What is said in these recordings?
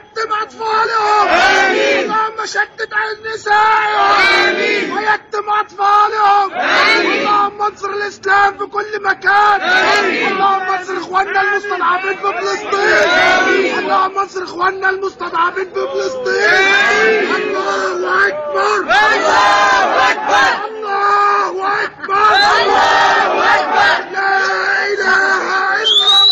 ويتم اطفالهم امين اللهم شدد على نسائهم امين ويتم اطفالهم امين اللهم انصر الاسلام في كل مكان امين اللهم انصر اخواننا المستضعفين في فلسطين امين اللهم انصر اخواننا المستضعفين في فلسطين امين الله اكبر الله اكبر الله اكبر الله اكبر لا اله الا الله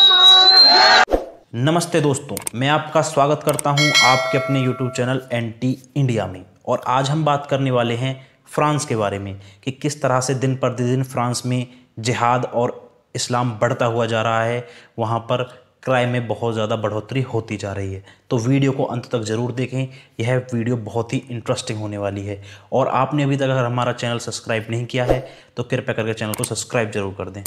नमस्ते दोस्तों मैं आपका स्वागत करता हूं आपके अपने YouTube channel N T India में और आज हम बात करने वाले हैं फ्रांस के बारे में कि किस तरह से दिन प्रतिदिन फ्रांस में जिहाद और इस्लाम बढ़ता हुआ जा रहा है वहाँ पर क्राइम में बहुत ज़्यादा बढ़ोतरी होती जा रही है तो वीडियो को अंत तक ज़रूर देखें यह वीडियो बहुत ही इंटरेस्टिंग होने वाली है और आपने अभी तक अगर हमारा चैनल सब्सक्राइब नहीं किया है तो कृपया करके चैनल को सब्सक्राइब जरूर कर दें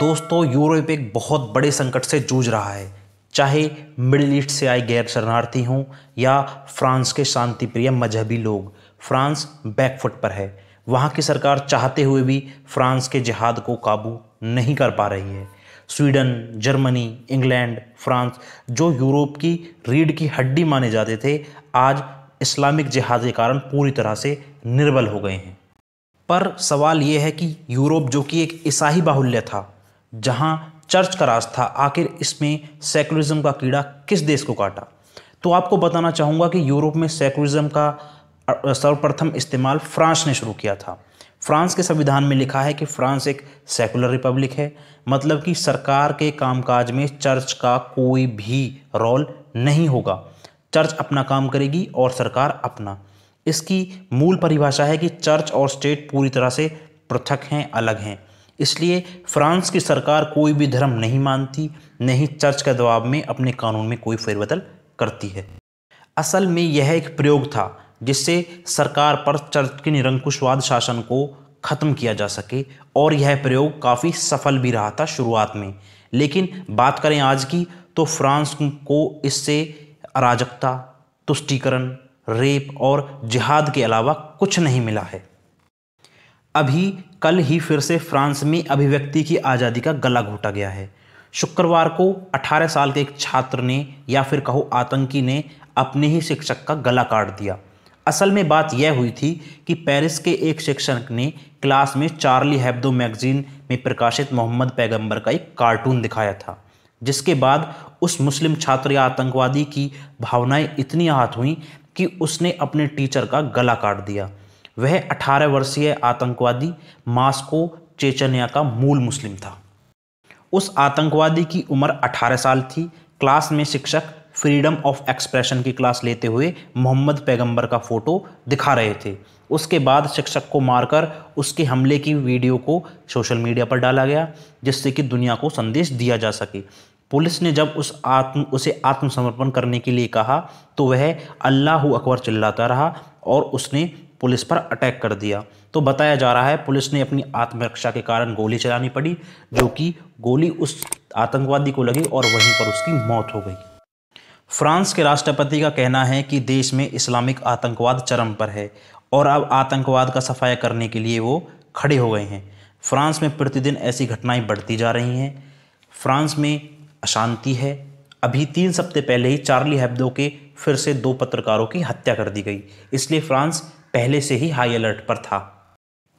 दोस्तों यूरोप एक बहुत बड़े संकट से जूझ रहा है चाहे मिडल ईस्ट से आए गैर शरणार्थी हों या फ्रांस के शांतिप्रिय मजहबी लोग फ्रांस बैकफुट पर है वहाँ की सरकार चाहते हुए भी फ्रांस के जिहाद को काबू नहीं कर पा रही है स्वीडन जर्मनी इंग्लैंड फ्रांस जो यूरोप की रीढ़ की हड्डी माने जाते थे आज इस्लामिक जिहाद के कारण पूरी तरह से निर्बल हो गए हैं पर सवाल ये है कि यूरोप जो कि एक ईसाई बाहुल्य था जहाँ चर्च का राज था आखिर इसमें सेकुलरिज्म का कीड़ा किस देश को काटा तो आपको बताना चाहूँगा कि यूरोप में सेकुलरिज्म का सर्वप्रथम इस्तेमाल फ्रांस ने शुरू किया था फ्रांस के संविधान में लिखा है कि फ्रांस एक सेकुलर रिपब्लिक है मतलब कि सरकार के कामकाज में चर्च का कोई भी रोल नहीं होगा चर्च अपना काम करेगी और सरकार अपना इसकी मूल परिभाषा है कि चर्च और स्टेट पूरी तरह से पृथक हैं अलग हैं इसलिए फ्रांस की सरकार कोई भी धर्म नहीं मानती नहीं चर्च के दबाव में अपने कानून में कोई फेरबदल करती है असल में यह एक प्रयोग था जिससे सरकार पर चर्च के निरंकुशवाद शासन को ख़त्म किया जा सके और यह प्रयोग काफ़ी सफल भी रहा था शुरुआत में लेकिन बात करें आज की तो फ्रांस को इससे अराजकता तुष्टीकरण रेप और जिहाद के अलावा कुछ नहीं मिला है अभी कल ही फिर से फ्रांस में अभिव्यक्ति की आज़ादी का गला घोटा गया है शुक्रवार को 18 साल के एक छात्र ने या फिर कहो आतंकी ने अपने ही शिक्षक का गला काट दिया असल में बात यह हुई थी कि पेरिस के एक शिक्षक ने क्लास में चार्ली हैब्दो मैगजीन में प्रकाशित मोहम्मद पैगंबर का एक कार्टून दिखाया था जिसके बाद उस मुस्लिम छात्र या आतंकवादी की भावनाएं इतनी आहत हुई कि उसने अपने टीचर का गला काट दिया वह 18 वर्षीय आतंकवादी मास्को चेचनिया का मूल मुस्लिम था उस आतंकवादी की उम्र 18 साल थी क्लास में शिक्षक फ्रीडम ऑफ एक्सप्रेशन की क्लास लेते हुए मोहम्मद पैगंबर का फ़ोटो दिखा रहे थे उसके बाद शिक्षक को मारकर उसके हमले की वीडियो को सोशल मीडिया पर डाला गया जिससे कि दुनिया को संदेश दिया जा सके पुलिस ने जब उस आत्म उसे आत्मसमर्पण करने के लिए कहा तो वह अल्लाह अकबर चिल्लाता रहा और उसने पुलिस पर अटैक कर दिया तो बताया जा रहा है पुलिस ने अपनी आत्मरक्षा के कारण गोली चलानी पड़ी जो कि गोली उस आतंकवादी को लगी और वहीं पर उसकी मौत हो गई फ्रांस के राष्ट्रपति का कहना है कि देश में इस्लामिक आतंकवाद चरम पर है और अब आतंकवाद का सफाया करने के लिए वो खड़े हो गए हैं फ्रांस में प्रतिदिन ऐसी घटनाएं बढ़ती जा रही हैं फ्रांस में अशांति है अभी तीन सप्ते पहले ही चार्ली हेब्दो के फिर से दो पत्रकारों की हत्या कर दी गई इसलिए फ्रांस पहले से ही हाई अलर्ट पर था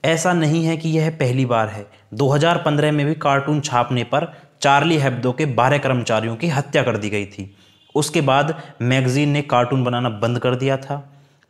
ऐसा नहीं है कि यह पहली बार है 2015 में भी कार्टून छापने पर चार्ली हेब्दो के बारह कर्मचारियों की हत्या कर दी गई थी उसके बाद मैगजीन ने कार्टून बनाना बंद कर दिया था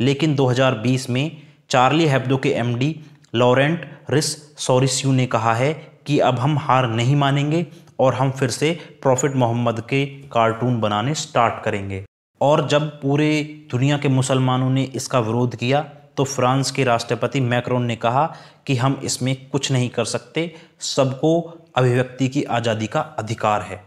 लेकिन 2020 में चार्ली हेब्दो के एमडी लॉरेंट रिस सोरिस्यू ने कहा है कि अब हम हार नहीं मानेंगे और हम फिर से प्रॉफिट मोहम्मद के कार्टून बनाने स्टार्ट करेंगे और जब पूरे दुनिया के मुसलमानों ने इसका विरोध किया तो फ्रांस के राष्ट्रपति मैक्रोन ने कहा कि हम इसमें कुछ नहीं कर सकते सबको अभिव्यक्ति की आज़ादी का अधिकार है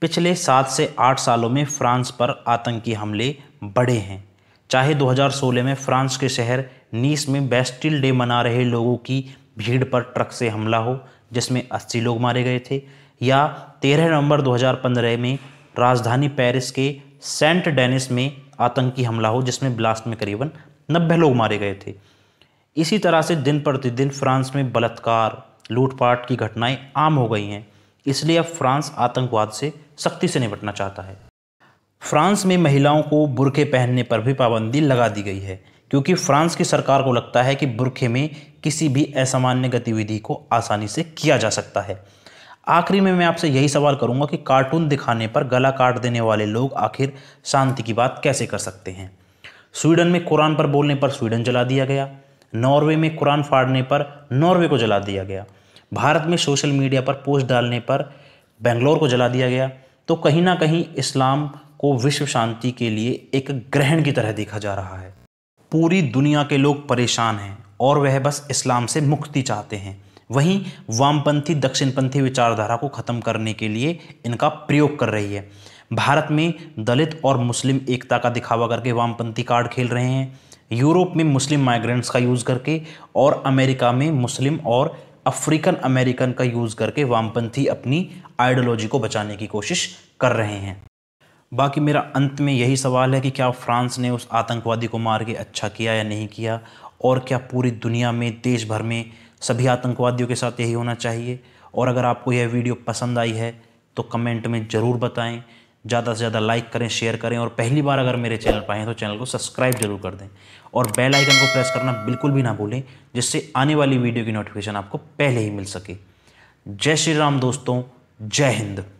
पिछले सात से आठ सालों में फ्रांस पर आतंकी हमले बढ़े हैं चाहे 2016 में फ्रांस के शहर नीस में बेस्टिल डे मना रहे लोगों की भीड़ पर ट्रक से हमला हो जिसमें 80 लोग मारे गए थे या 13 नवंबर 2015 में राजधानी पेरिस के सेंट डेनिस में आतंकी हमला हो जिसमें ब्लास्ट में करीबन नब्बे लोग मारे गए थे इसी तरह से दिन प्रतिदिन फ्रांस में बलात्कार लूटपाट की घटनाएं आम हो गई हैं इसलिए अब फ्रांस आतंकवाद से सख्ती से निपटना चाहता है फ्रांस में महिलाओं को बुरखे पहनने पर भी पाबंदी लगा दी गई है क्योंकि फ्रांस की सरकार को लगता है कि बुरखे में किसी भी असामान्य गतिविधि को आसानी से किया जा सकता है आखिरी में मैं आपसे यही सवाल करूंगा कि कार्टून दिखाने पर गला काट देने वाले लोग आखिर शांति की बात कैसे कर सकते हैं स्वीडन में कुरान पर बोलने पर स्वीडन जला दिया गया नॉर्वे में कुरान फाड़ने पर नॉर्वे को जला दिया गया भारत में सोशल मीडिया पर पोस्ट डालने पर बेंगलोर को जला दिया गया तो कहीं ना कहीं इस्लाम को विश्व शांति के लिए एक ग्रहण की तरह देखा जा रहा है पूरी दुनिया के लोग परेशान हैं और वह बस इस्लाम से मुक्ति चाहते हैं वहीं वामपंथी दक्षिणपंथी विचारधारा को ख़त्म करने के लिए इनका प्रयोग कर रही है भारत में दलित और मुस्लिम एकता का दिखावा करके वामपंथी कार्ड खेल रहे हैं यूरोप में मुस्लिम माइग्रेंट्स का यूज़ करके और अमेरिका में मुस्लिम और अफ्रीकन अमेरिकन का यूज़ करके वामपंथी अपनी आइडियोलॉजी को बचाने की कोशिश कर रहे हैं बाकी मेरा अंत में यही सवाल है कि क्या फ्रांस ने उस आतंकवादी को मार के अच्छा किया या नहीं किया और क्या पूरी दुनिया में देश भर में सभी आतंकवादियों के साथ यही होना चाहिए और अगर आपको यह वीडियो पसंद आई है तो कमेंट में ज़रूर बताएं ज़्यादा से ज़्यादा लाइक करें शेयर करें और पहली बार अगर मेरे चैनल पर आए तो चैनल को सब्सक्राइब जरूर कर दें और बेल आइकन को प्रेस करना बिल्कुल भी ना भूलें जिससे आने वाली वीडियो की नोटिफिकेशन आपको पहले ही मिल सके जय श्री राम दोस्तों जय हिंद